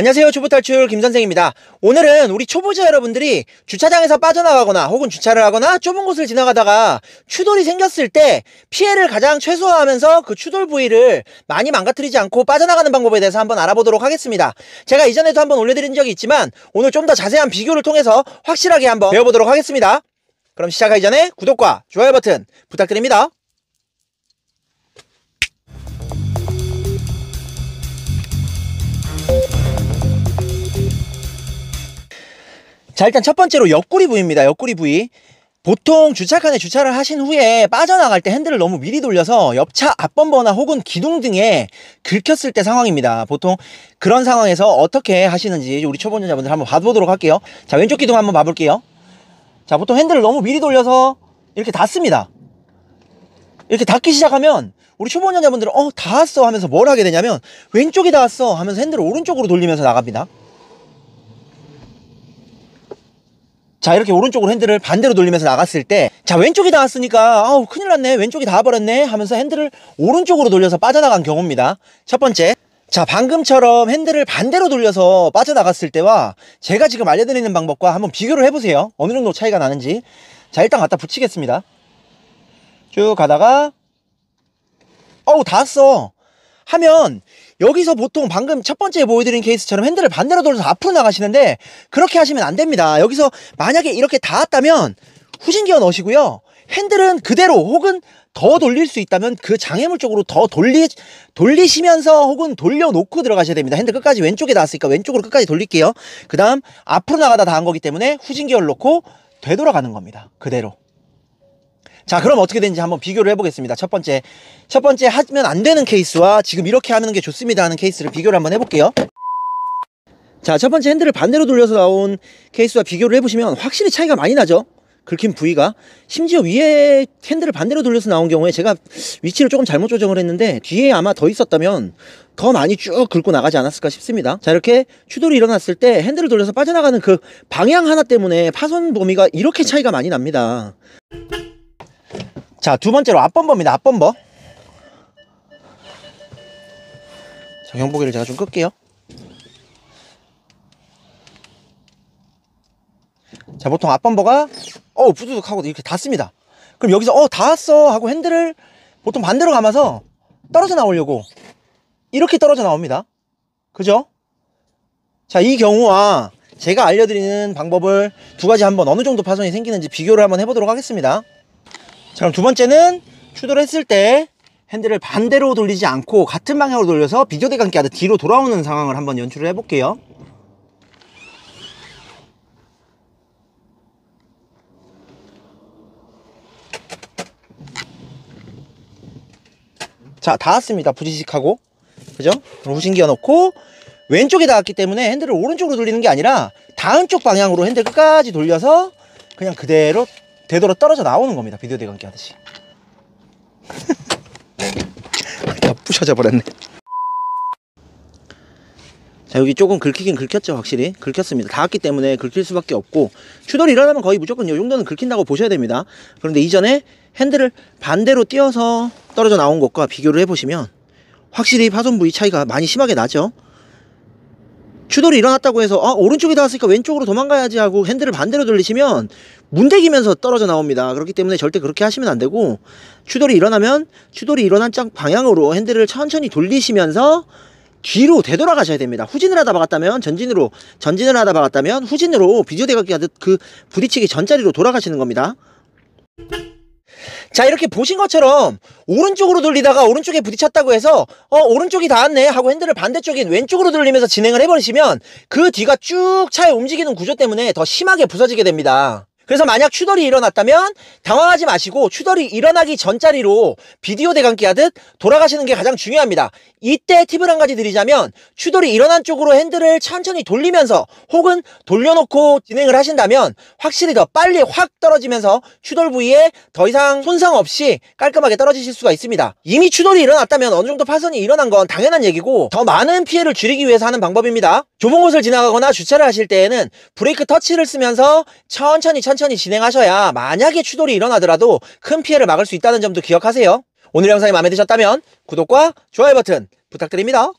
안녕하세요 초보탈출 김선생입니다 오늘은 우리 초보자 여러분들이 주차장에서 빠져나가거나 혹은 주차를 하거나 좁은 곳을 지나가다가 추돌이 생겼을 때 피해를 가장 최소화하면서 그 추돌 부위를 많이 망가뜨리지 않고 빠져나가는 방법에 대해서 한번 알아보도록 하겠습니다 제가 이전에도 한번 올려드린 적이 있지만 오늘 좀 더 자세한 비교를 통해서 확실하게 한번 배워보도록 하겠습니다 그럼 시작하기 전에 구독과 좋아요 버튼 부탁드립니다 자 일단 첫 번째로 옆구리 부위입니다. 옆구리 부위. 보통 주차칸에 주차를 하신 후에 빠져나갈 때 핸들을 너무 미리 돌려서 옆차 앞범버나 혹은 기둥 등에 긁혔을 때 상황입니다. 보통 그런 상황에서 어떻게 하시는지 우리 초보자분들 한번 봐보도록 할게요. 자 왼쪽 기둥 한번 봐볼게요. 자 보통 핸들을 너무 미리 돌려서 이렇게 닫습니다. 이렇게 닫기 시작하면 우리 초보자분들은어 닿았어 하면서 뭘 하게 되냐면 왼쪽이 닿았어 하면서 핸들을 오른쪽으로 돌리면서 나갑니다. 자 이렇게 오른쪽으로 핸들을 반대로 돌리면서 나갔을 때 자 왼쪽이 나왔으니까 아우 큰일 났네 왼쪽이 닿아버렸네 하면서 핸들을 오른쪽으로 돌려서 빠져나간 경우입니다 첫 번째 자 방금처럼 핸들을 반대로 돌려서 빠져나갔을 때와 제가 지금 알려드리는 방법과 한번 비교를 해보세요 어느 정도 차이가 나는지 자 일단 갖다 붙이겠습니다 쭉 가다가 어우 닿았어 하면 여기서 보통 방금 첫 번째 보여드린 케이스처럼 핸들을 반대로 돌려서 앞으로 나가시는데 그렇게 하시면 안 됩니다. 여기서 만약에 이렇게 닿았다면 후진기어 넣으시고요. 핸들은 그대로 혹은 더 돌릴 수 있다면 그 장애물 쪽으로 더 돌리, 돌리시면서 혹은 돌려놓고 들어가셔야 됩니다. 핸들 끝까지 왼쪽에 닿았으니까 왼쪽으로 끝까지 돌릴게요. 그 다음 앞으로 나가다 닿은 거기 때문에 후진기어를 놓고 되돌아가는 겁니다. 그대로. 자 그럼 어떻게 되는지 한번 비교를 해보겠습니다 첫 번째 첫 번째 하면 안 되는 케이스와 지금 이렇게 하는 게 좋습니다 하는 케이스를 비교를 한번 해볼게요 자 첫 번째 핸들을 반대로 돌려서 나온 케이스와 비교를 해보시면 확실히 차이가 많이 나죠 긁힌 부위가 심지어 위에 핸들을 반대로 돌려서 나온 경우에 제가 위치를 조금 잘못 조정을 했는데 뒤에 아마 더 있었다면 더 많이 쭉 긁고 나가지 않았을까 싶습니다 자 이렇게 추돌이 일어났을 때 핸들을 돌려서 빠져나가는 그 방향 하나 때문에 파손 범위가 이렇게 차이가 많이 납니다 자, 두 번째로 앞범버입니다. 앞범버. 자, 경보기를 제가 좀 끌게요. 자, 보통 앞범버가 어, 부두둑 하고 이렇게 닿습니다. 그럼 여기서 어, 닿았어 하고 핸들을 보통 반대로 감아서 떨어져 나오려고 이렇게 떨어져 나옵니다. 그죠? 자, 이 경우와 제가 알려드리는 방법을 두 가지 한번 어느 정도 파손이 생기는지 비교를 한번 해보도록 하겠습니다. 자 그럼 두 번째는 추돌 했을 때 핸들을 반대로 돌리지 않고 같은 방향으로 돌려서 비교대감기 하듯 뒤로 돌아오는 상황을 한번 연출을 해볼게요 자 닿았습니다 부지식하고 그죠? 후신기어 넣고 왼쪽에 닿았기 때문에 핸들을 오른쪽으로 돌리는 게 아니라 다음 쪽 방향으로 핸들 끝까지 돌려서 그냥 그대로 되돌아 떨어져 나오는 겁니다. 비디오 대감기 하듯이. 다 부셔져 버렸네. 자 여기 조금 긁히긴 긁혔죠 확실히 긁혔습니다 닿았기 때문에 긁힐 수밖에 없고 추돌이 일어나면 거의 무조건 이 정도는 긁힌다고 보셔야 됩니다 그런데 이전에 핸들을 반대로 띄어서 떨어져 나온 것과 비교를 해보시면 확실히 파손 부위 차이가 많이 심하게 나죠 추돌이 일어났다고 해서 아 오른쪽에 닿았으니까 왼쪽으로 도망가야지 하고 핸들을 반대로 돌리시면 문대기면서 떨어져 나옵니다. 그렇기 때문에 절대 그렇게 하시면 안 되고 추돌이 일어나면 추돌이 일어난 짝 방향으로 핸들을 천천히 돌리시면서 뒤로 되돌아가셔야 됩니다. 후진을 하다 박았다면 전진으로, 전진을 하다 박았다면 후진으로 비조대각기 하듯 그 부딪히기 전자리로 돌아가시는 겁니다. 자 이렇게 보신 것처럼 오른쪽으로 돌리다가 오른쪽에 부딪혔다고 해서 어 오른쪽이 닿았네 하고 핸들을 반대쪽인 왼쪽으로 돌리면서 진행을 해버리시면 그 뒤가 쭉 차에 움직이는 구조 때문에 더 심하게 부서지게 됩니다. 그래서 만약 추돌이 일어났다면 당황하지 마시고 추돌이 일어나기 전자리로 비디오 대감기 하듯 돌아가시는 게 가장 중요합니다. 이때 팁을 한 가지 드리자면 추돌이 일어난 쪽으로 핸들을 천천히 돌리면서 혹은 돌려놓고 진행을 하신다면 확실히 더 빨리 확 떨어지면서 추돌 부위에 더 이상 손상 없이 깔끔하게 떨어지실 수가 있습니다. 이미 추돌이 일어났다면 어느 정도 파손이 일어난 건 당연한 얘기고 더 많은 피해를 줄이기 위해서 하는 방법입니다. 좁은 곳을 지나가거나 주차를 하실 때에는 브레이크 터치를 쓰면서 천천히 천천히 천천히 진행하셔야 만약에 추돌이 일어나더라도 큰 피해를 막을 수 있다는 점도 기억하세요. 오늘 영상이 마음에 드셨다면 구독과 좋아요 버튼 부탁드립니다.